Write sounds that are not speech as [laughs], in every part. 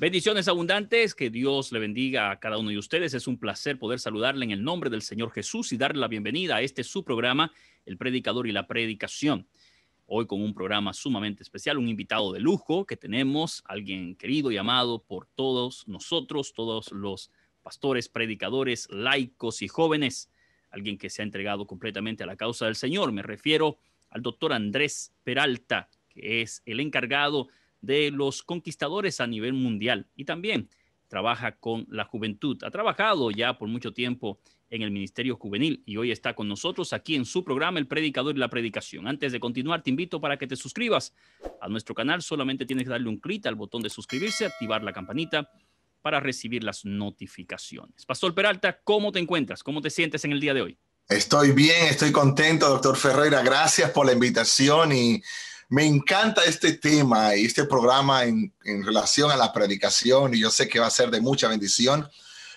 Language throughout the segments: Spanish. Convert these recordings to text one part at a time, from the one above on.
Bendiciones abundantes, que Dios le bendiga a cada uno de ustedes. Es un placer poder saludarle en el nombre del Señor Jesús y darle la bienvenida a este su programa, El Predicador y la Predicación. Hoy con un programa sumamente especial, un invitado de lujo que tenemos, alguien querido y amado por todos nosotros, todos los pastores, predicadores, laicos y jóvenes, alguien que se ha entregado completamente a la causa del Señor. Me refiero al doctor Andrés Peralta, que es el encargado de los conquistadores a nivel mundial y también trabaja con la juventud. Ha trabajado ya por mucho tiempo en el Ministerio Juvenil y hoy está con nosotros aquí en su programa El Predicador y la Predicación. Antes de continuar, te invito para que te suscribas a nuestro canal. Solamente tienes que darle un clic al botón de suscribirse, activar la campanita para recibir las notificaciones. Pastor Peralta, ¿cómo te encuentras? ¿Cómo te sientes en el día de hoy? Estoy bien, estoy contento, doctor Ferreira. Gracias por la invitación y me encanta este tema y este programa en, relación a la predicación y yo sé que va a ser de mucha bendición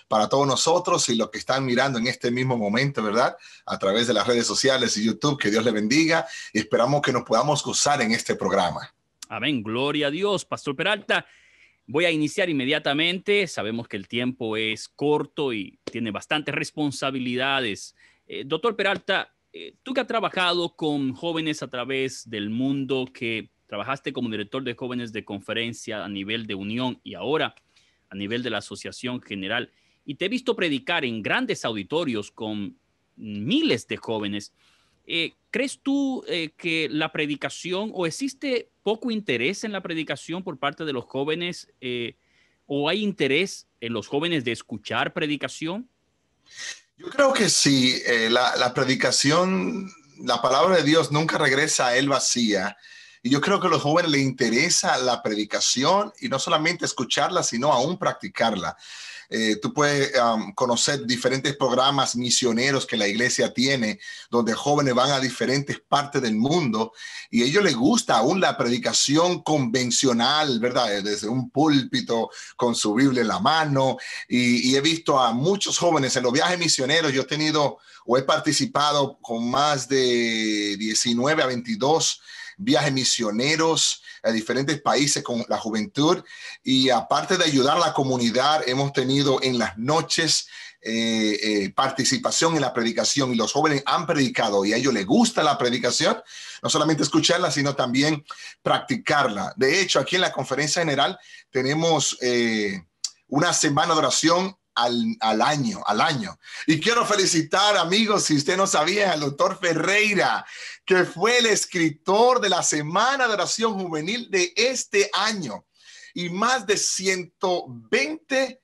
para todos nosotros y los que están mirando en este mismo momento, ¿verdad? A través de las redes sociales y YouTube, que Dios le bendiga y esperamos que nos podamos gozar en este programa. Amén, gloria a Dios, Pastor Peralta. Voy a iniciar inmediatamente. Sabemos que el tiempo es corto y tiene bastantes responsabilidades. Eh, doctor Peralta, eh, tú que has trabajado con jóvenes a través del mundo, que trabajaste como director de jóvenes de conferencia a nivel de Unión y ahora a nivel de la Asociación General, y te he visto predicar en grandes auditorios con miles de jóvenes. Eh, ¿Crees tú eh, que la predicación o existe poco interés en la predicación por parte de los jóvenes o hay interés en los jóvenes de escuchar predicación? Yo creo que sí, eh, la, la, predicación, la palabra de Dios nunca regresa a él vacía. Y yo creo que a los jóvenes les interesa la predicación y no solamente escucharla, sino aún practicarla. Eh, tú puedes conocer diferentes programas misioneros que la iglesia tiene, donde jóvenes van a diferentes partes del mundo y a ellos les gusta aún la predicación convencional, ¿verdad? Eh, desde un púlpito con su Biblia en la mano. Y, y he visto a muchos jóvenes en los viajes misioneros, yo he tenido o he participado con más de 19 a 22 viajes misioneros a diferentes países con la juventud y aparte de ayudar a la comunidad, hemos tenido en las noches eh, eh, participación en la predicación y los jóvenes han predicado y a ellos les gusta la predicación, no solamente escucharla, sino también practicarla. De hecho, aquí en la conferencia general tenemos eh, una semana de oración al, año, al año. Y quiero felicitar, amigos, si usted no sabía, al doctor Ferreira, que fue el escritor de la Semana de Oración Juvenil de este año y más de 120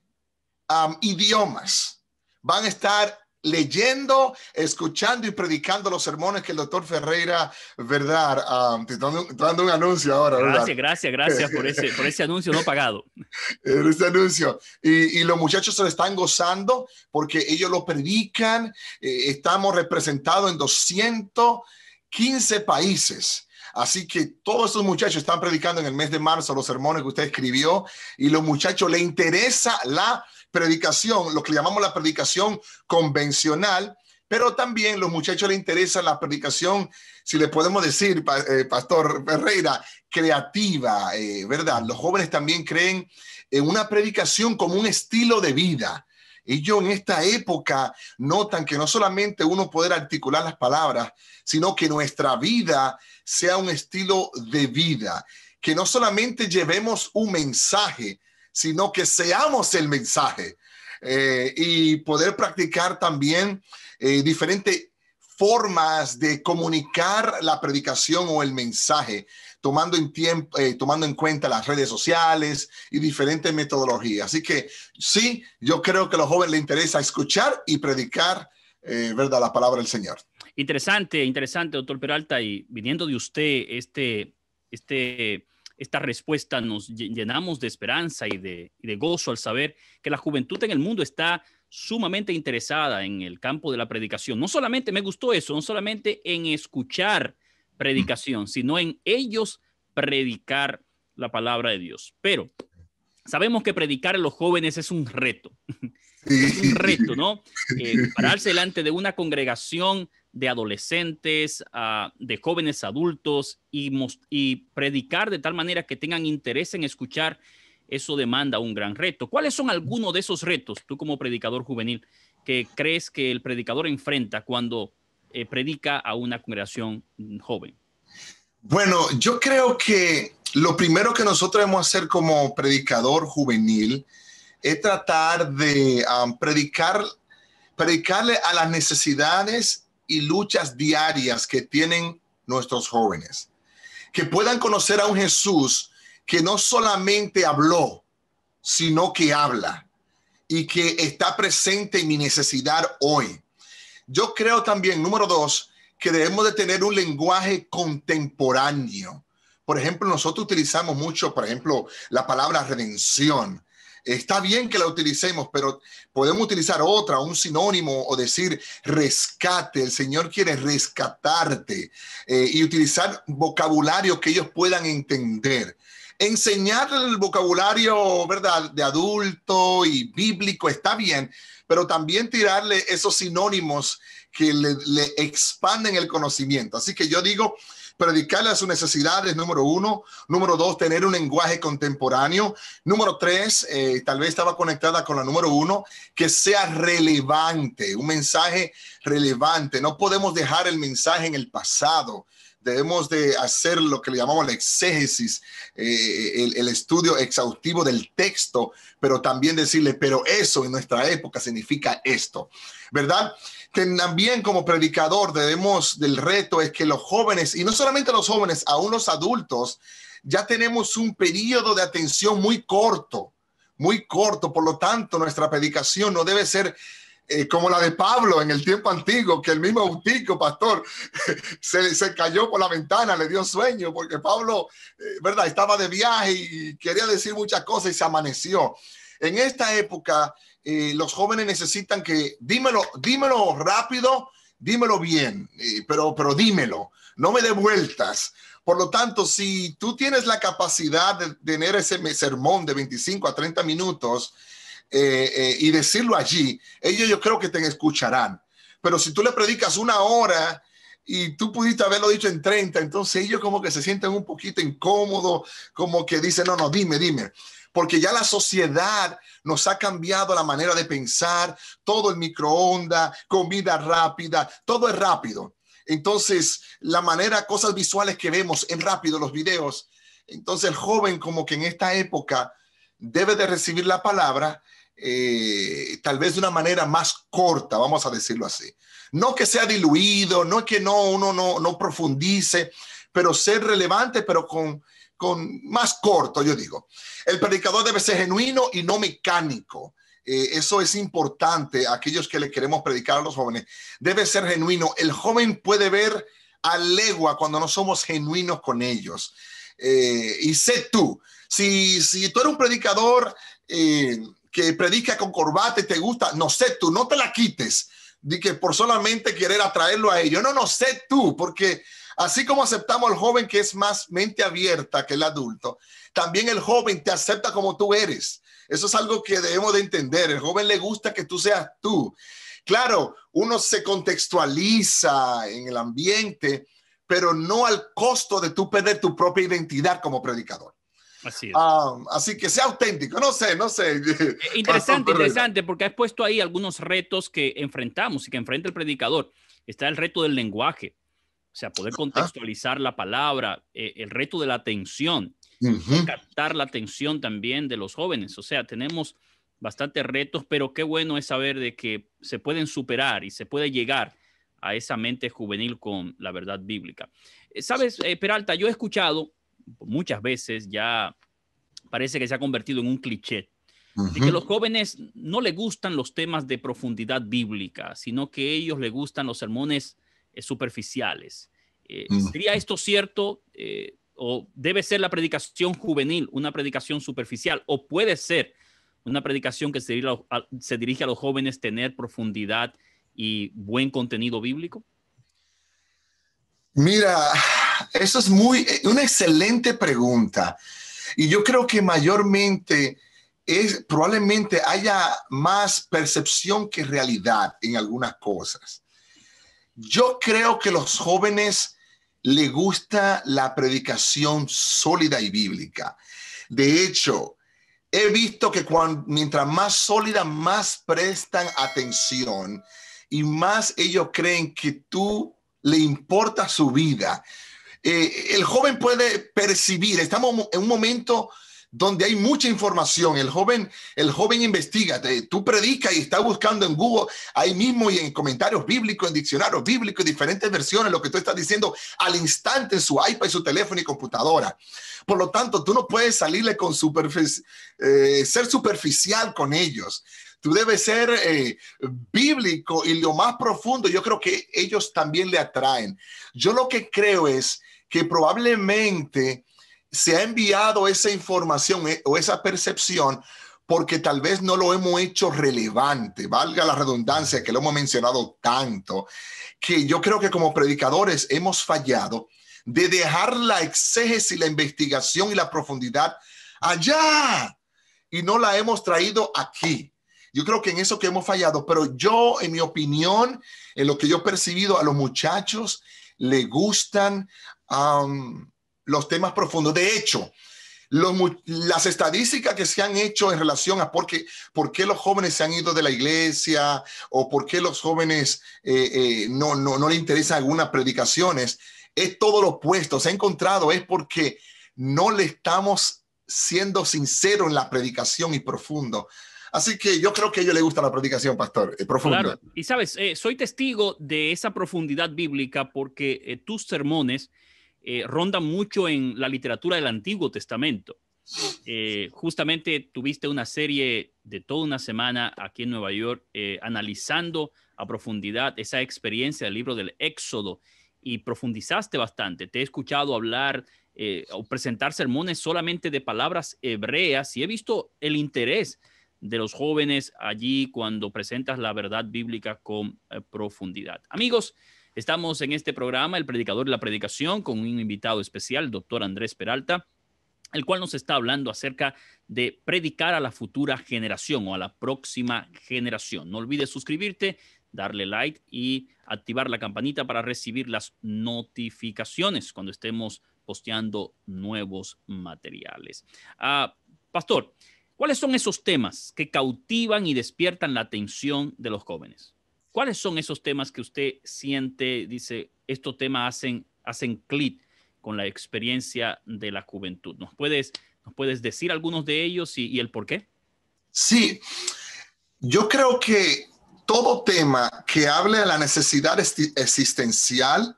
idiomas van a estar leyendo, escuchando y predicando los sermones que el doctor Ferreira, ¿verdad? Ah, te dando, dando, un anuncio ahora, Gracias, gracias, gracias por ese, por ese anuncio no pagado. [laughs] ese anuncio. Y, los muchachos se lo están gozando porque ellos lo predican. Eh, estamos representados en 215 países. Así que todos esos muchachos están predicando en el mes de marzo los sermones que usted escribió y los muchachos le interesa la predicación, lo que llamamos la predicación convencional, pero también los muchachos le interesa la predicación, si le podemos decir, eh, Pastor Ferreira, creativa, eh, ¿verdad? Los jóvenes también creen en una predicación como un estilo de vida. Ellos en esta época notan que no solamente uno puede articular las palabras, sino que nuestra vida sea un estilo de vida, que no solamente llevemos un mensaje, sino que seamos el mensaje eh, y poder practicar también eh, diferentes formas de comunicar la predicación o el mensaje, tomando en, tiempo, eh, tomando en cuenta las redes sociales y diferentes metodologías. Así que sí, yo creo que a los jóvenes les interesa escuchar y predicar ¿verdad? la palabra del Señor. Interesante, interesante, doctor Peralta, y viniendo de usted este, este esta respuesta nos llenamos de esperanza y de, gozo al saber que la juventud en el mundo está sumamente interesada en el campo de la predicación. No solamente me gustó eso, no solamente en escuchar predicación, mm. sino en ellos predicar la palabra de Dios. Pero sabemos que predicar a los jóvenes es un reto, [laughs] es un reto, ¿no? Eh, pararse delante de una congregación de adolescentes, ah, de jóvenes adultos y, predicar de tal manera que tengan interés en escuchar, eso demanda un gran reto. ¿Cuáles son algunos de esos retos, tú como predicador juvenil, que crees que el predicador enfrenta cuando eh, predica a una congregación mm, joven? Bueno, yo creo que lo primero que nosotros debemos hacer como predicador juvenil es tratar de ah, predicar, predicarle a las necesidades y luchas diarias que tienen nuestros jóvenes. Que puedan conocer a un Jesús que no solamente habló, sino que habla y que está presente en mi necesidad hoy. Yo creo también, número dos, que debemos de tener un lenguaje contemporáneo. Por ejemplo, nosotros utilizamos mucho, por ejemplo, la palabra redención. Está bien que la utilicemos, pero podemos utilizar otra, un sinónimo o decir rescate. El Señor quiere rescatarte eh, y utilizar vocabulario que ellos puedan entender. Enseñar el vocabulario, ¿verdad?, de adulto y bíblico está bien, pero también tirarle esos sinónimos que le expanden el conocimiento. Así que yo digo, predicarle a sus necesidades, número uno. Número dos, tener un lenguaje contemporáneo. Número tres, eh, tal vez estaba conectada con la número uno, que sea relevante, un mensaje relevante. No podemos dejar el mensaje en el pasado. Debemos de hacer lo que le llamamos la exégesis, eh, el estudio exhaustivo del texto, pero también decirle, pero eso en nuestra época significa esto, ¿verdad? También como predicador debemos del reto es que los jóvenes, y no solamente los jóvenes, a unos adultos, ya tenemos un periodo de atención muy corto, muy corto. Por lo tanto, nuestra predicación no debe ser eh, como la de Pablo en el tiempo antiguo, que el mismo autico pastor, [laughs] se, se, cayó por la ventana, le dio sueño, porque Pablo, eh, ¿verdad? Estaba de viaje y quería decir muchas cosas y se amaneció. En esta época, eh, los jóvenes necesitan que dímelo, dímelo rápido, dímelo bien, eh, pero, pero dímelo, no me dé vueltas. Por lo tanto, si tú tienes la capacidad de tener ese sermón de 25 a 30 minutos eh, y decirlo allí, ellos yo creo que te escucharán. Pero si tú le predicas una hora y tú pudiste haberlo dicho en 30, entonces ellos como que se sienten un poquito incómodos, como que dicen, no, no, dime, dime porque ya la sociedad nos ha cambiado la manera de pensar, todo el microondas, comida rápida, todo es rápido. Entonces, la manera, cosas visuales que vemos en rápido los videos, entonces el joven como que en esta época debe de recibir la palabra eh, tal vez de una manera más corta, vamos a decirlo así. No que sea diluido, no que no uno no, no profundice, pero ser relevante, pero con con más corto, yo digo. El predicador debe ser genuino y no mecánico. Eh, eso es importante aquellos que le queremos predicar a los jóvenes. Debe ser genuino. El joven puede ver a legua cuando no somos genuinos con ellos. Eh, y sé tú, si, si tú eres un predicador eh, que predica con corbata y te gusta, no sé tú, no te la quites. Di que por solamente querer atraerlo a ellos. No, no sé tú, porque Así como aceptamos al joven que es más mente abierta que el adulto, también el joven te acepta como tú eres. Eso es algo que debemos de entender. El joven le gusta que tú seas tú. Claro, uno se contextualiza en el ambiente, pero no al costo de tú perder tu propia identidad como predicador. Así, ah, así que sea auténtico, no sé, no sé. Eh, [laughs] interesante, interesante, porque has puesto ahí algunos retos que enfrentamos y que enfrenta el predicador. Está el reto del lenguaje, o sea, poder contextualizar la palabra, eh, el reto de la atención, captar la atención también de los jóvenes. O sea, tenemos bastantes retos, pero qué bueno es saber de que se pueden superar y se puede llegar a esa mente juvenil con la verdad bíblica. Eh, Sabes, eh, Peralta, yo he escuchado muchas veces, ya parece que se ha convertido en un cliché, que los jóvenes no le gustan los temas de profundidad bíblica, sino que ellos le gustan los sermones eh, superficiales. Eh, mm. ¿Sería esto cierto eh, o debe ser la predicación juvenil una predicación superficial o puede ser una predicación que se dirige a, se dirige a los jóvenes tener profundidad y buen contenido bíblico? Mira, eso es muy una excelente pregunta. Y yo creo que mayormente es probablemente haya más percepción que realidad en algunas cosas. Yo creo que los jóvenes le gusta la predicación sólida y bíblica. De hecho, he visto que mientras más sólida, más prestan atención y más ellos creen que tú le importa su vida. Eh, el joven puede percibir, estamos en un momento donde hay mucha información. El joven, el joven investiga, tú predicas y está buscando en Google, ahí mismo y en comentarios bíblicos, en diccionarios bíblicos, diferentes versiones, lo que tú estás diciendo al instante en su iPad, su teléfono y computadora. Por lo tanto, tú no puedes salirle con superficial, eh, ser superficial con ellos. Tú debes ser eh, bíblico y lo más profundo, yo creo que ellos también le atraen. Yo lo que creo es que probablemente se ha enviado esa información eh, o esa percepción porque tal vez no lo hemos hecho relevante, valga la redundancia que lo hemos mencionado tanto, que yo creo que como predicadores hemos fallado de dejar la exégesis, la investigación y la profundidad allá y no la hemos traído aquí. Yo creo que en eso que hemos fallado, pero yo, en mi opinión, en lo que yo he percibido a los muchachos, le gustan los temas profundos. De hecho, las estadísticas que se han hecho en relación a por qué, por los jóvenes se han ido de la iglesia o por qué los jóvenes eh, eh, no, no, no le interesan algunas predicaciones, es todo lo opuesto. Se ha encontrado es porque no le estamos siendo sincero en la predicación y profundo. Así que yo creo que a ellos les gusta la predicación, pastor, eh, profunda. Y sabes, eh, soy testigo de esa profundidad bíblica porque tus sermones eh, ronda mucho en la literatura del Antiguo Testamento. Eh, justamente tuviste una serie de toda una semana aquí en Nueva York eh, analizando a profundidad esa experiencia del libro del Éxodo y profundizaste bastante. Te he escuchado hablar o presentar sermones solamente de palabras hebreas y he visto el interés de los jóvenes allí cuando presentas la verdad bíblica con profundidad. Amigos, Estamos en este programa, El Predicador y la Predicación, con un invitado especial, doctor Andrés Peralta, el cual nos está hablando acerca de predicar a la futura generación o a la próxima generación. No olvides suscribirte, darle like y activar la campanita para recibir las notificaciones cuando estemos posteando nuevos materiales. Ah, pastor, ¿cuáles son esos temas que cautivan y despiertan la atención de los jóvenes? ¿Cuáles son esos temas que usted siente, dice, estos temas hacen, hacen clic con la experiencia de la juventud? ¿Nos puedes, nos puedes decir algunos de ellos y, y el por qué? Sí, yo creo que todo tema que hable de la necesidad existencial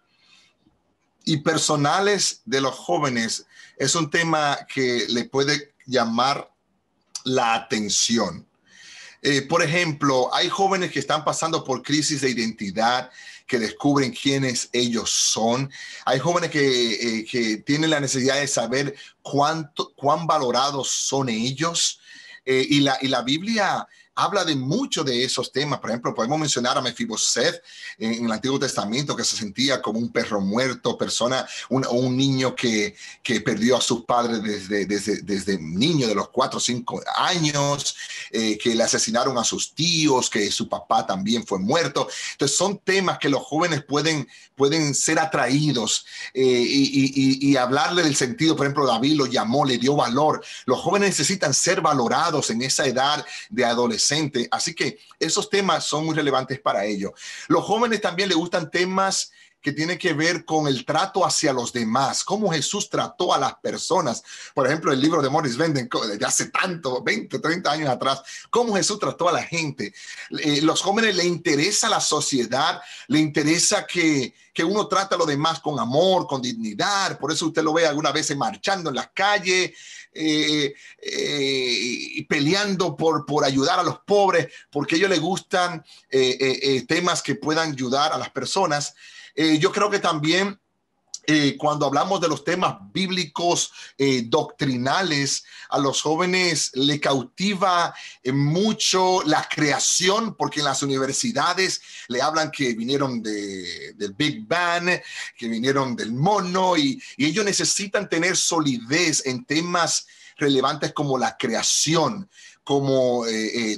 y personales de los jóvenes es un tema que le puede llamar la atención. Eh, por ejemplo, hay jóvenes que están pasando por crisis de identidad, que descubren quiénes ellos son. Hay jóvenes que, eh, tienen la necesidad de saber cuánto, cuán valorados son ellos. Eh, y, la, y la Biblia habla de muchos de esos temas. Por ejemplo, podemos mencionar a Mefiboset en, el Antiguo Testamento, que se sentía como un perro muerto, persona, un, un niño que, perdió a sus padres desde, desde, desde niño de los 4 o cinco años, eh, que le asesinaron a sus tíos, que su papá también fue muerto. Entonces, son temas que los jóvenes pueden, pueden ser atraídos eh, y, hablarle del sentido. Por ejemplo, David lo llamó, le dio valor. Los jóvenes necesitan ser valorados en esa edad de adolescencia Así que esos temas son muy relevantes para ellos. Los jóvenes también les gustan temas que tiene que ver con el trato hacia los demás, cómo Jesús trató a las personas. Por ejemplo, el libro de Morris Venden de hace tanto, 20, 30 años atrás, cómo Jesús trató a la gente. Eh, los jóvenes le interesa la sociedad, le interesa que, que uno trata a los demás con amor, con dignidad. Por eso usted lo ve algunas veces marchando en las calles, eh, eh, y peleando por, por ayudar a los pobres, porque a ellos les gustan temas que puedan ayudar a las personas. Eh, yo creo que también eh, cuando hablamos de los temas bíblicos, eh, doctrinales, a los jóvenes le cautiva mucho la creación, porque en las universidades le hablan que vinieron del Big Bang, que vinieron del mono, y, ellos necesitan tener solidez en temas relevantes como la creación, como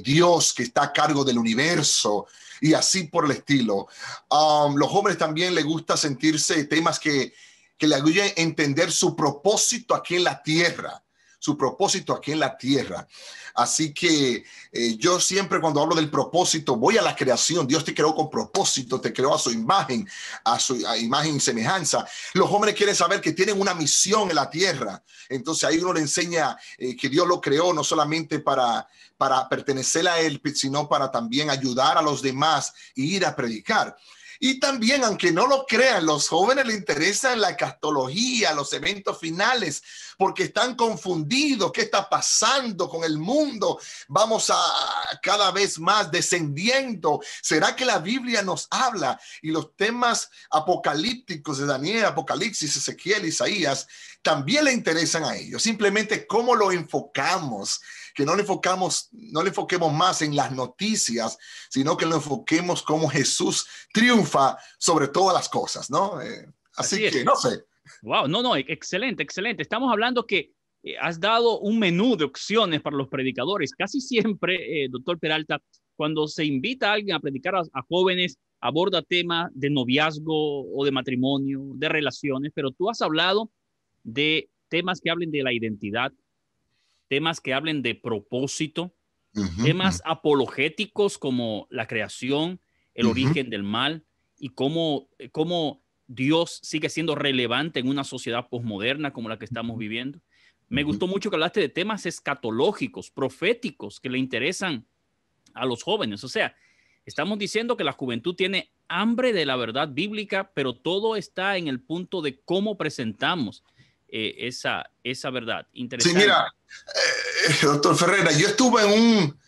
Dios que está a cargo del universo, y así por el estilo. a um, los jóvenes también les gusta sentirse temas que, que le ayuden a entender su propósito aquí en la tierra su propósito aquí en la tierra. Así que eh, yo siempre cuando hablo del propósito, voy a la creación. Dios te creó con propósito, te creó a su imagen, a su imagen y semejanza. Los jóvenes quieren saber que tienen una misión en la tierra. Entonces ahí uno le enseña eh, que Dios lo creó no solamente para, para pertenecer a Él, sino para también ayudar a los demás e ir a predicar. Y también, aunque no lo crean, los jóvenes les interesa la castología, los eventos finales, porque están confundidos. ¿Qué está pasando con el mundo? Vamos a cada vez más descendiendo. ¿Será que la Biblia nos habla y los temas apocalípticos de Daniel, Apocalipsis, Ezequiel, Isaías, también le interesan a ellos? Simplemente cómo lo enfocamos, que no le enfocamos, no le enfoquemos más en las noticias, sino que lo enfoquemos como Jesús triunfa sobre todas las cosas, ¿no? Eh, así, que no sé. Wow, no, no, e-, excelente, excelente. Estamos hablando que eh, has dado un menú de opciones para los predicadores. Casi siempre, eh, doctor Peralta, cuando se invita a alguien a predicar a, jóvenes, aborda temas de noviazgo o de matrimonio, de relaciones, pero tú has hablado de temas que hablen de la identidad, temas que hablen de propósito, temas apologéticos como la creación, el origen del mal y cómo, eh, cómo Dios sigue siendo relevante en una sociedad posmoderna como la que estamos viviendo. Me gustó mucho que hablaste de temas escatológicos, proféticos, que le interesan a los jóvenes. O sea, estamos diciendo que la juventud tiene hambre de la verdad bíblica, pero todo está en el punto de cómo presentamos eh, esa, esa verdad. Interesante. Sí, mira, eh, eh, doctor Ferreira, yo estuve en un,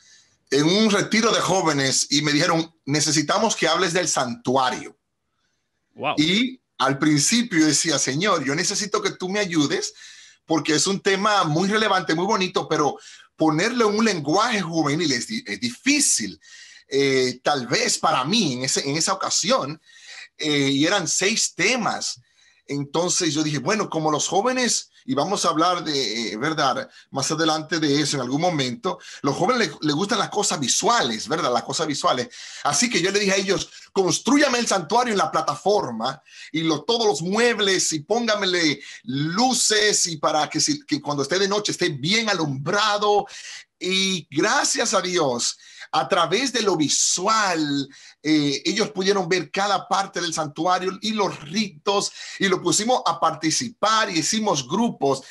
en un retiro de jóvenes y me dijeron, necesitamos que hables del santuario. Y al principio decía, Señor, yo necesito que tú me ayudes porque es un tema muy relevante, muy bonito, pero ponerle un lenguaje juvenil es, difícil. Eh, tal vez para mí en, esa ocasión, eh, y eran seis temas entonces yo dije, bueno, como los jóvenes, y vamos a hablar de, eh, ¿verdad? Más adelante de eso en algún momento, los jóvenes les, gustan las cosas visuales, ¿verdad? Las cosas visuales. Así que yo le dije a ellos, construyame el santuario en la plataforma y lo, todos los muebles y póngamele luces y para que, si, que cuando esté de noche esté bien alumbrado. Y gracias a Dios, a través de lo visual, eh, ellos pudieron ver cada parte del santuario y los ritos y lo pusimos a participar y hicimos grupos.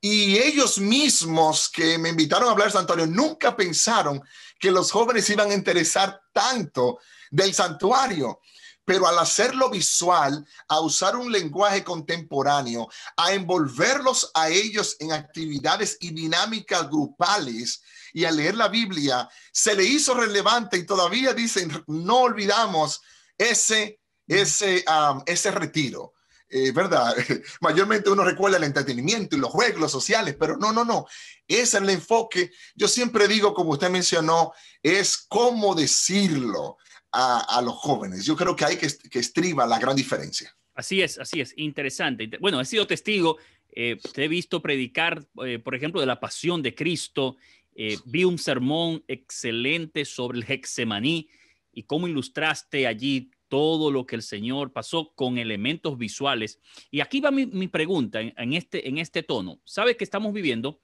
Y ellos mismos que me invitaron a hablar del santuario nunca pensaron que los jóvenes iban a interesar tanto del santuario pero al hacerlo visual, a usar un lenguaje contemporáneo, a envolverlos a ellos en actividades y dinámicas grupales y a leer la Biblia, se le hizo relevante y todavía dicen, no olvidamos ese, mm. ese, ese retiro. Es eh, ¿Verdad? [laughs] Mayormente uno recuerda el entretenimiento y los juegos sociales, pero no, no, no. Ese es el enfoque. Yo siempre digo, como usted mencionó, es cómo decirlo a, los jóvenes. Yo creo que hay que, que estriba la gran diferencia. Así es, así es, interesante. Bueno, he sido testigo, eh, te he visto predicar, eh, por ejemplo, de la pasión de Cristo. Eh, vi un sermón excelente sobre el Hexemaní y cómo ilustraste allí todo lo que el Señor pasó con elementos visuales. Y aquí va mi, pregunta en, este, en este tono. Sabes que estamos viviendo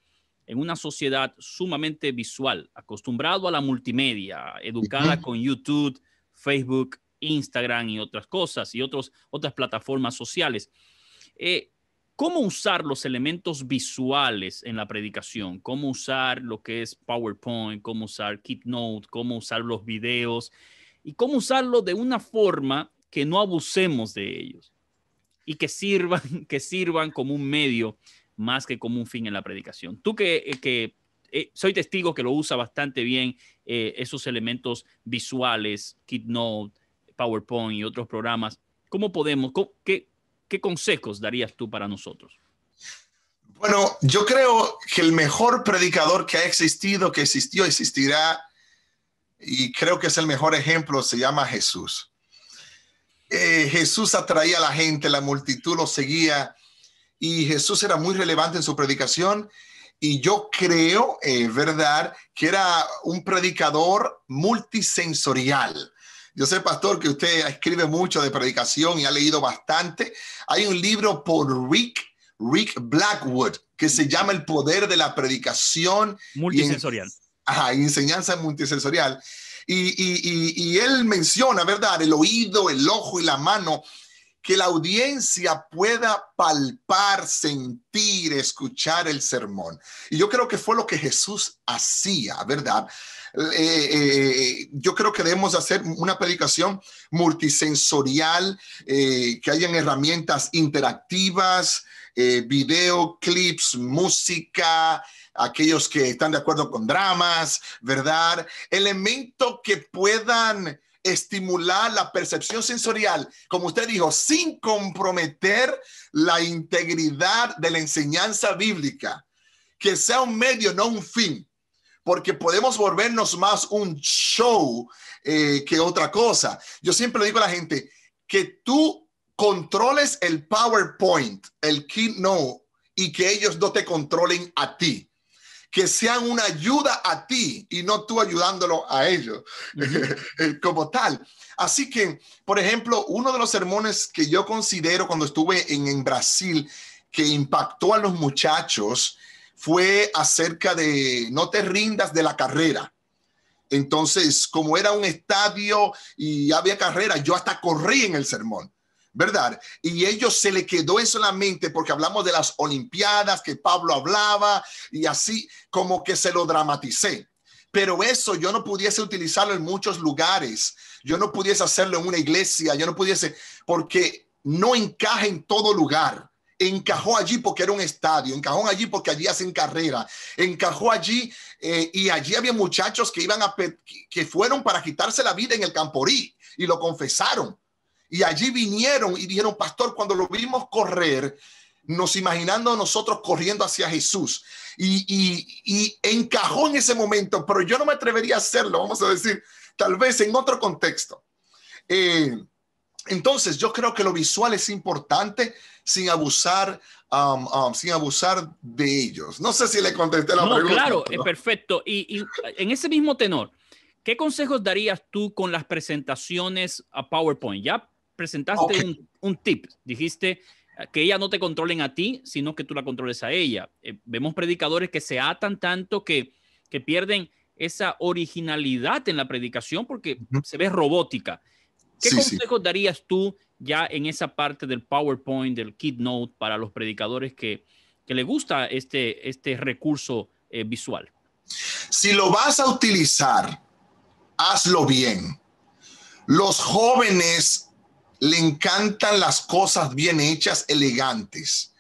en una sociedad sumamente visual, acostumbrado a la multimedia, educada con YouTube, Facebook, Instagram y otras cosas y otros, otras plataformas sociales. Eh, ¿Cómo usar los elementos visuales en la predicación? ¿Cómo usar lo que es PowerPoint? ¿Cómo usar KeyNote? ¿Cómo usar los videos? ¿Y cómo usarlo de una forma que no abusemos de ellos? Y que sirvan, [laughs] que sirvan como un medio más que como un fin en la predicación. Tú que eh, eh, soy testigo que lo usa bastante bien eh, esos elementos visuales, Keynote, PowerPoint y otros programas. ¿Cómo podemos, qué, consejos darías tú para nosotros? Bueno, yo creo que el mejor predicador que ha existido, que existió, existirá, y creo que es el mejor ejemplo, se llama Jesús. Eh, Jesús atraía a la gente, la multitud lo seguía, y Jesús era muy relevante en su predicación y yo creo, es eh, ¿verdad?, que era un predicador multisensorial. Yo sé, pastor, que usted escribe mucho de predicación y ha leído bastante. Hay un libro por Rick, Rick Blackwood, que se llama El poder de la predicación. Multisensorial. ajá, enseñanza multisensorial. Y, y él menciona, ¿verdad?, el oído, el ojo y la mano que la audiencia pueda palpar, sentir, escuchar el sermón. Y yo creo que fue lo que Jesús hacía, ¿verdad? Eh, eh, yo creo que debemos hacer una predicación multisensorial, eh, que hayan herramientas interactivas, video, clips, música, aquellos que están de acuerdo con dramas, ¿verdad? Elementos que puedan estimular la percepción sensorial, como usted dijo, sin comprometer la integridad de la enseñanza bíblica. Que sea un medio, no un fin, porque podemos volvernos más un show eh, que otra cosa. Yo siempre le digo a la gente que tú controles el PowerPoint, el no y que ellos no te controlen a ti que sean una ayuda a ti y no tú ayudándolo a ellos [laughs] eh, como tal. Así que, por ejemplo, uno de los sermones que yo considero cuando estuve en, Brasil que impactó a los muchachos fue acerca de no te rindas de la carrera. Entonces, como era un estadio y había carrera, yo hasta corrí en el sermón. ¿verdad? Y ellos se le quedó en la mente porque hablamos de las Olimpiadas que Pablo hablaba y así como que se lo dramaticé. Pero eso yo no pudiese utilizarlo en muchos lugares, yo no pudiese hacerlo en una iglesia, yo no pudiese, porque no encaja en todo lugar. Encajó allí porque era un estadio, encajó allí porque allí hacen carrera, encajó allí eh, y allí había muchachos que iban a que fueron para quitarse la vida en el camporí y lo confesaron y allí vinieron y dijeron, pastor, cuando lo vimos correr, nos imaginando a nosotros corriendo hacia Jesús. Y, y, encajó en ese momento, pero yo no me atrevería a hacerlo, vamos a decir, tal vez en otro contexto. Eh, entonces, yo creo que lo visual es importante sin abusar, um, um, sin abusar de ellos. No sé si le contesté la pregunta. Claro, es perfecto. Y, y, en ese mismo tenor, ¿qué consejos darías tú con las presentaciones a PowerPoint? Ya presentaste un, tip, dijiste eh, que ella no te controlen a ti, sino que tú la controles a ella. Eh, vemos predicadores que se atan tanto que, que pierden esa originalidad en la predicación porque se ve robótica. ¿Qué consejos darías tú ya en esa parte del PowerPoint, del Keynote, para los predicadores que, que les gusta este, este recurso eh, visual? Si lo vas a utilizar, hazlo bien. Los jóvenes le encantan las cosas bien hechas, elegantes.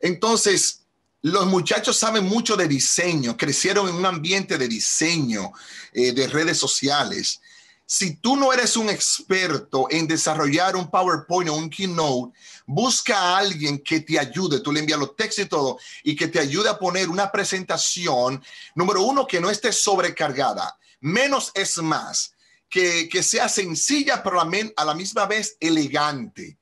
Entonces, los muchachos saben mucho de diseño, crecieron en un ambiente de diseño, eh, de redes sociales. Si tú no eres un experto en desarrollar un PowerPoint o un Keynote, busca a alguien que te ayude. Tú le envías los textos y todo y que te ayude a poner una presentación, número uno, que no esté sobrecargada. Menos es más que, sea sencilla, pero a la misma vez elegante.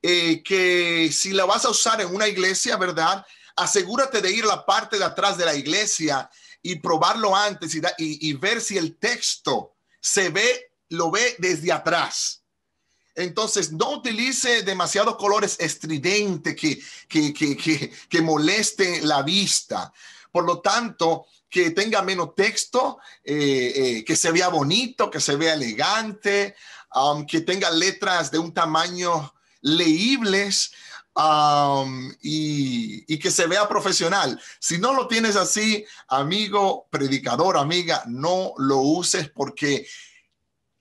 Eh, que si la vas a usar en una iglesia, ¿verdad? Asegúrate de ir a la parte de atrás de la iglesia y probarlo antes y, ver si el texto se ve, lo ve desde atrás. Entonces, no utilice demasiados colores estridentes que, que, la vista por lo tanto, que tenga menos texto, eh, eh, que se vea bonito, que se vea elegante, um, que tenga letras de un tamaño leíbles um, y, que se vea profesional. Si no lo tienes así, amigo, predicador, amiga, no lo uses porque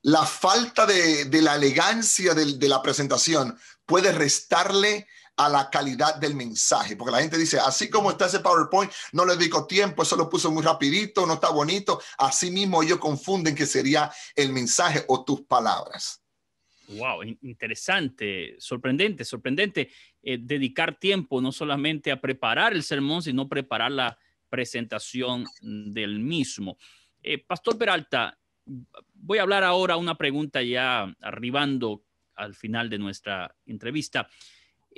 la falta de, la elegancia de la presentación puede restarle a la calidad del mensaje, porque la gente dice, así como está ese PowerPoint, no le dedico tiempo, eso lo puso muy rapidito, no está bonito, así mismo ellos confunden que sería el mensaje o tus palabras. Wow, interesante, sorprendente, sorprendente. Eh, dedicar tiempo no solamente a preparar el sermón, sino preparar la presentación del mismo. Eh, Pastor Peralta, voy a hablar ahora una pregunta ya arribando al final de nuestra entrevista.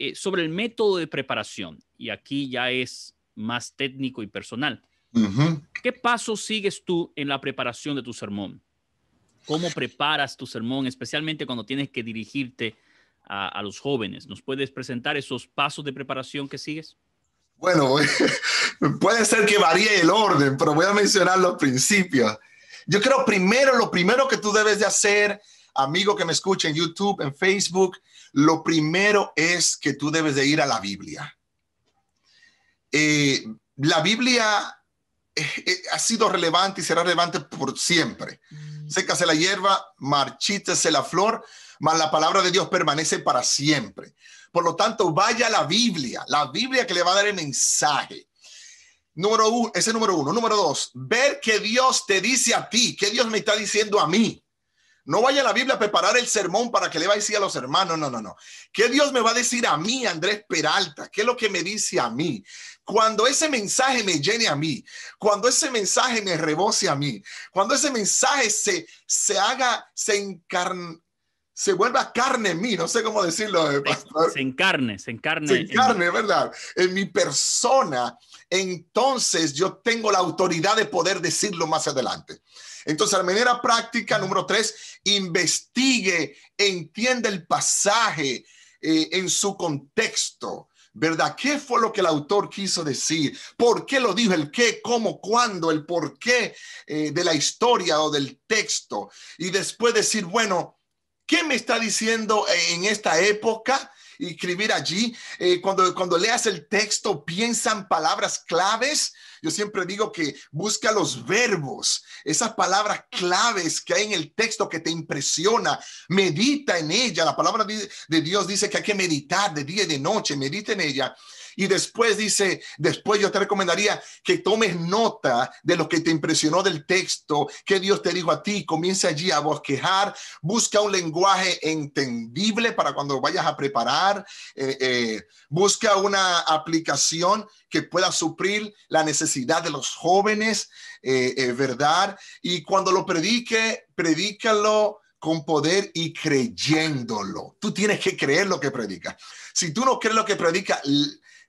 Eh, sobre el método de preparación, y aquí ya es más técnico y personal. ¿Qué pasos sigues tú en la preparación de tu sermón? ¿Cómo preparas tu sermón, especialmente cuando tienes que dirigirte a, los jóvenes? ¿Nos puedes presentar esos pasos de preparación que sigues? Bueno, [laughs] puede ser que varíe el orden, pero voy a mencionar los principios. Yo creo primero, lo primero que tú debes de hacer, amigo que me escucha en YouTube, en Facebook, lo primero es que tú debes de ir a la Biblia. Eh, la Biblia eh, eh, ha sido relevante y será relevante por siempre. Mm. Sécase la hierba, marchítese la flor, mas la palabra de Dios permanece para siempre. Por lo tanto, vaya a la Biblia, la Biblia que le va a dar el mensaje. Número uno, ese número uno. Número dos, ver qué Dios te dice a ti, qué Dios me está diciendo a mí. No vaya a la Biblia a preparar el sermón para que le va a decir a los hermanos. No, no, no. ¿Qué Dios me va a decir a mí, Andrés Peralta? ¿Qué es lo que me dice a mí? Cuando ese mensaje me llene a mí, cuando ese mensaje me rebose a mí, cuando ese mensaje se, se haga, se encarne, se vuelva carne en mí, no sé cómo decirlo, eh, pastor. Se, encarne, se encarne. Se encarne, ¿verdad? En mi persona, entonces yo tengo la autoridad de poder decirlo más adelante. Entonces, de manera práctica número tres, investigue, entienda el pasaje eh, en su contexto. ¿Verdad? ¿Qué fue lo que el autor quiso decir? ¿Por qué lo dijo? ¿El qué? ¿Cómo? ¿Cuándo? ¿El por qué eh, de la historia o del texto? Y después decir, bueno, ¿qué me está diciendo en esta época? escribir allí. Eh, cuando, cuando leas el texto, piensan en palabras claves. Yo siempre digo que busca los verbos, esas palabras claves que hay en el texto que te impresiona. Medita en ella. La palabra de Dios dice que hay que meditar de día y de noche. Medita en ella y después dice, después yo te recomendaría que tomes nota de lo que te impresionó del texto, que Dios te dijo a ti, comienza allí a bosquejar, busca un lenguaje entendible para cuando vayas a preparar, eh, eh, busca una aplicación que pueda suplir la necesidad de los jóvenes, eh, ¿verdad? Y cuando lo predique, predícalo con poder y creyéndolo. Tú tienes que creer lo que predica. Si tú no crees lo que predica,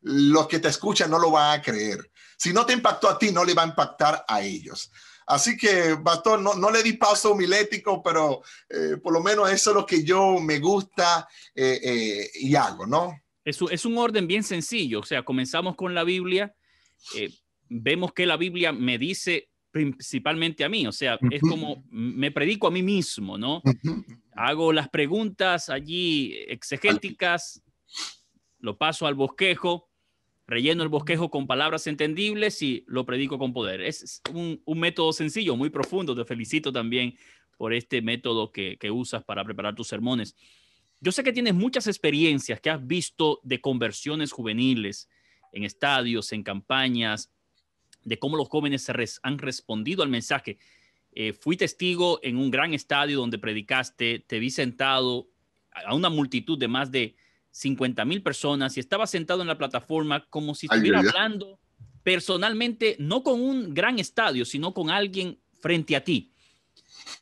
los que te escuchan no lo van a creer. Si no te impactó a ti, no le va a impactar a ellos. Así que, Pastor, no, le di paso milético, pero eh, por lo menos eso es lo que yo me gusta eh, eh, y hago, ¿no? Es, es, un orden bien sencillo. O sea, comenzamos con la Biblia, vemos que la Biblia me dice principalmente a mí, o sea, es como me predico a mí mismo, ¿no? Hago las preguntas allí exegéticas, lo paso al bosquejo, Relleno el bosquejo con palabras entendibles y lo predico con poder. Es un, método sencillo, muy profundo. Te felicito también por este método que, usas para preparar tus sermones. Yo sé que tienes muchas experiencias que has visto de conversiones juveniles en estadios, en campañas, de cómo los jóvenes han respondido al mensaje. Eh, fui testigo en un gran estadio donde predicaste, te vi sentado a una multitud de más de 50 mil personas y estaba sentado en la plataforma como si estuviera hablando personalmente, no con un gran estadio, sino con alguien frente a ti.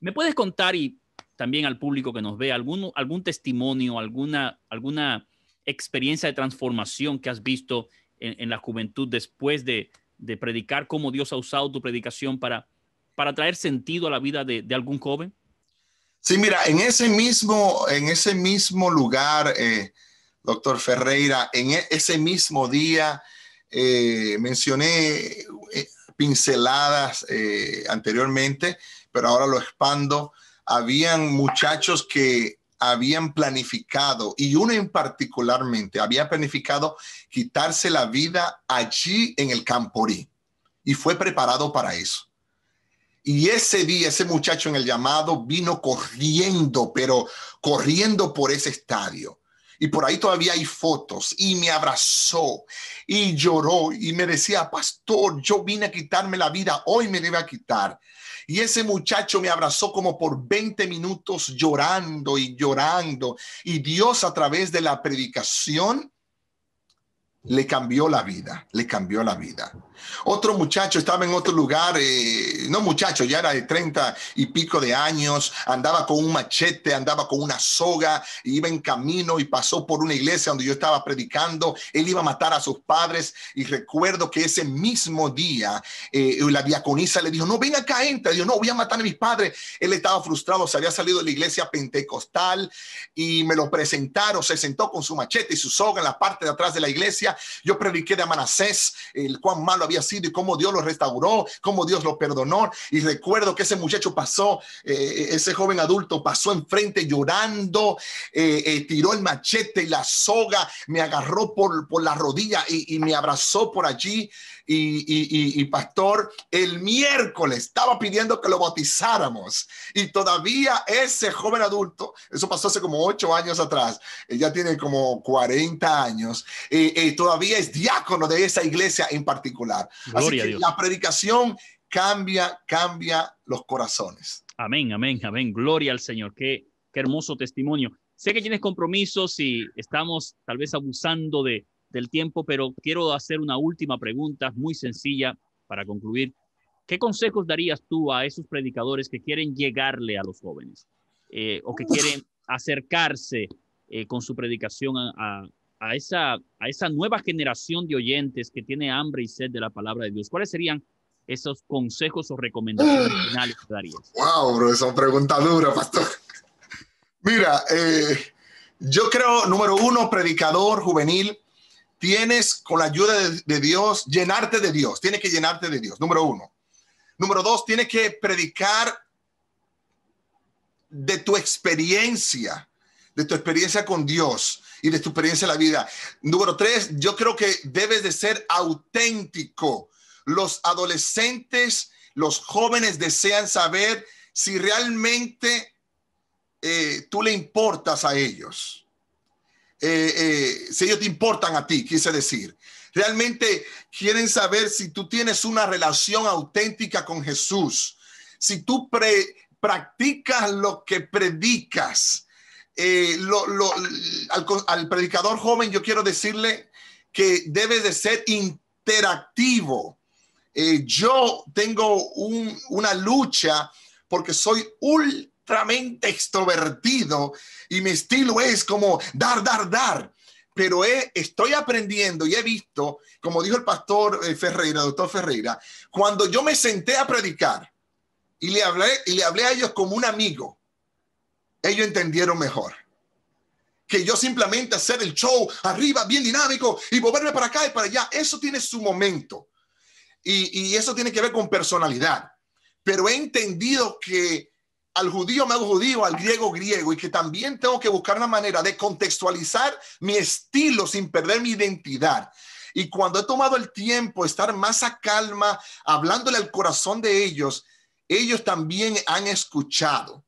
¿Me puedes contar y también al público que nos ve algún, algún testimonio, alguna, alguna experiencia de transformación que has visto en, la juventud después de, de, predicar, cómo Dios ha usado tu predicación para, para traer sentido a la vida de, algún joven? Sí, mira, en ese mismo, en ese mismo lugar eh, doctor Ferreira, en e, ese mismo día eh, mencioné eh, pinceladas eh, anteriormente, pero ahora lo expando. Habían muchachos que habían planificado, y uno en particularmente, había planificado quitarse la vida allí en el Camporí, y fue preparado para eso. Y ese día, ese muchacho en el llamado vino corriendo, pero corriendo por ese estadio. Y por ahí todavía hay fotos. Y me abrazó y lloró y me decía, pastor, yo vine a quitarme la vida, hoy me debe a quitar. Y ese muchacho me abrazó como por 20 minutos llorando y llorando. Y Dios a través de la predicación le cambió la vida, le cambió la vida. Otro muchacho estaba en otro lugar, eh, no muchacho, ya era de treinta y pico de años, andaba con un machete, andaba con una soga, iba en camino y pasó por una iglesia donde yo estaba predicando, él iba a matar a sus padres y recuerdo que ese mismo día eh, la diaconisa le dijo, no, ven acá, entra, yo no, voy a matar a mis padres. Él estaba frustrado, se había salido de la iglesia pentecostal y me lo presentaron, se sentó con su machete y su soga en la parte de atrás de la iglesia. Yo prediqué de Amanacés, el cuán malo había sido y cómo Dios lo restauró, cómo Dios lo perdonó. Y recuerdo que ese muchacho pasó, eh, ese joven adulto pasó enfrente llorando, eh, eh, tiró el machete y la soga, me agarró por, por la rodilla y, me abrazó por allí. Y, pastor, el miércoles estaba pidiendo que lo bautizáramos y todavía ese joven adulto, eso pasó hace como ocho años atrás, ya tiene como 40 años, y todavía es diácono de esa iglesia en particular. Gloria la predicación cambia, cambia los corazones. Amén, amén, amén. Gloria al Señor. Qué, qué hermoso testimonio. Sé que tienes compromisos y estamos tal vez abusando de, del tiempo, pero quiero hacer una última pregunta muy sencilla para concluir. ¿Qué consejos darías tú a esos predicadores que quieren llegarle a los jóvenes eh, o que quieren acercarse eh, con su predicación a, a esa, a esa nueva generación de oyentes que tiene hambre y sed de la palabra de Dios? ¿Cuáles serían esos consejos o recomendaciones finales que darías? Wow, bro, esa pregunta dura, pastor. Mira, eh, yo creo, número uno, predicador juvenil, tienes con la ayuda de, de, Dios, llenarte de Dios, tienes que llenarte de Dios, número uno. Número dos, tienes que predicar de tu experiencia, de tu experiencia con Dios y de tu experiencia en la vida. Número tres, yo creo que debes de ser auténtico. Los adolescentes, los jóvenes desean saber si realmente eh, tú le importas a ellos. Eh, eh, si ellos te importan a ti, quise decir. Realmente quieren saber si tú tienes una relación auténtica con Jesús, si tú practicas lo que predicas, eh, al, predicador joven yo quiero decirle que debe de ser interactivo. Eh, yo tengo una lucha porque soy ultramente extrovertido y mi estilo es como dar, dar, dar pero estoy aprendiendo y he visto, como dijo el pastor eh, Ferreira, doctor Ferreira, cuando yo me senté a predicar y le hablé, y le hablé a ellos como un amigo, ellos entendieron mejor que yo simplemente hacer el show arriba bien dinámico y moverme para acá y para allá. Eso tiene su momento. Y, eso tiene que ver con personalidad. Pero he entendido que al judío me hago judío, al griego griego, y que también tengo que buscar una manera de contextualizar mi estilo sin perder mi identidad. Y cuando he tomado el tiempo, estar más a calma, hablándole al corazón de ellos, ellos también han escuchado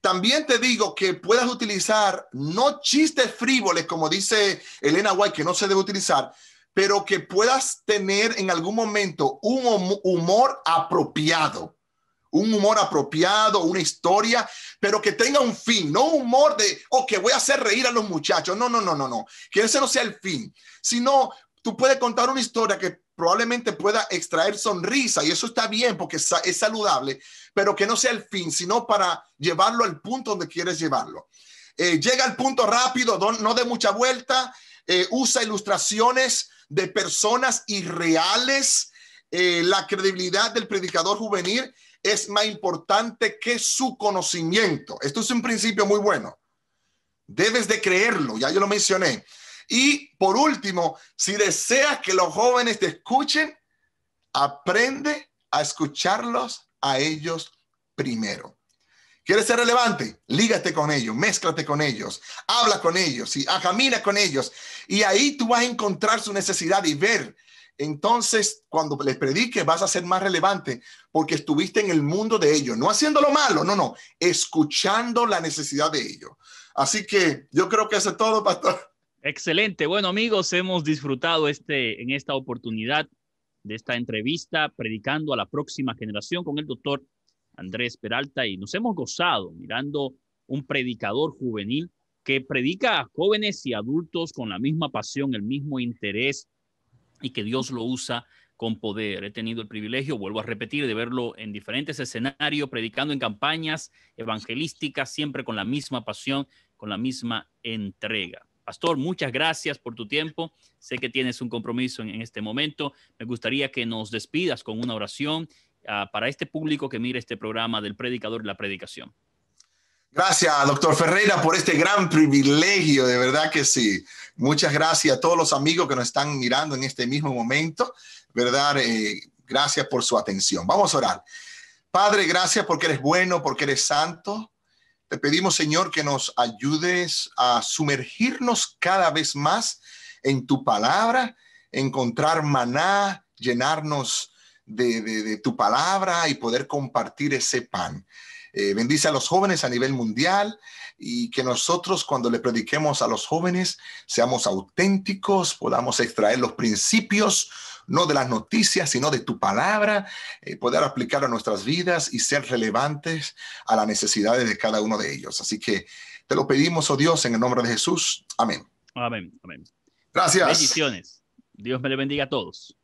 también te digo que puedas utilizar no chistes frívoles, como dice Elena White, que no se debe utilizar, pero que puedas tener en algún momento un humor apropiado, un humor apropiado, una historia, pero que tenga un fin, no un humor de, oh, que voy a hacer reír a los muchachos. No, no, no, no, no. Que ese no sea el fin, sino tú puedes contar una historia que probablemente pueda extraer sonrisa y eso está bien porque es saludable, pero que no sea el fin, sino para llevarlo al punto donde quieres llevarlo. Eh, llega al punto rápido, no de mucha vuelta, eh, usa ilustraciones de personas irreales. Eh, la credibilidad del predicador juvenil es más importante que su conocimiento. Esto es un principio muy bueno. Debes de creerlo, ya yo lo mencioné. Y por último, si deseas que los jóvenes te escuchen, aprende a escucharlos a ellos primero. ¿Quieres ser relevante? Lígate con ellos, mézclate con ellos, habla con ellos y ah, camina con ellos. Y ahí tú vas a encontrar su necesidad y ver. Entonces, cuando les predique, vas a ser más relevante porque estuviste en el mundo de ellos, no haciéndolo malo, no, no, escuchando la necesidad de ellos. Así que yo creo que eso es todo, pastor. Excelente. Bueno, amigos, hemos disfrutado este, en esta oportunidad de esta entrevista, predicando a la próxima generación con el doctor Andrés Peralta y nos hemos gozado mirando un predicador juvenil que predica a jóvenes y adultos con la misma pasión, el mismo interés y que Dios lo usa con poder. He tenido el privilegio, vuelvo a repetir, de verlo en diferentes escenarios, predicando en campañas evangelísticas, siempre con la misma pasión, con la misma entrega. Pastor, muchas gracias por tu tiempo. Sé que tienes un compromiso en, este momento. Me gustaría que nos despidas con una oración ah, para este público que mira este programa del predicador y la predicación. Gracias, doctor Ferreira, por este gran privilegio, de verdad que sí. Muchas gracias a todos los amigos que nos están mirando en este mismo momento, ¿verdad? Eh, gracias por su atención. Vamos a orar. Padre, gracias porque eres bueno, porque eres santo, te pedimos, Señor, que nos ayudes a sumergirnos cada vez más en tu palabra, encontrar maná, llenarnos de, tu palabra y poder compartir ese pan. Eh, bendice a los jóvenes a nivel mundial y que nosotros cuando le prediquemos a los jóvenes seamos auténticos, podamos extraer los principios no de las noticias, sino de tu palabra, eh, poder aplicar a nuestras vidas y ser relevantes a las necesidades de cada uno de ellos. Así que te lo pedimos, oh Dios, en el nombre de Jesús. Amén. Amén. Amén. Gracias. Bendiciones. Dios me le bendiga a todos.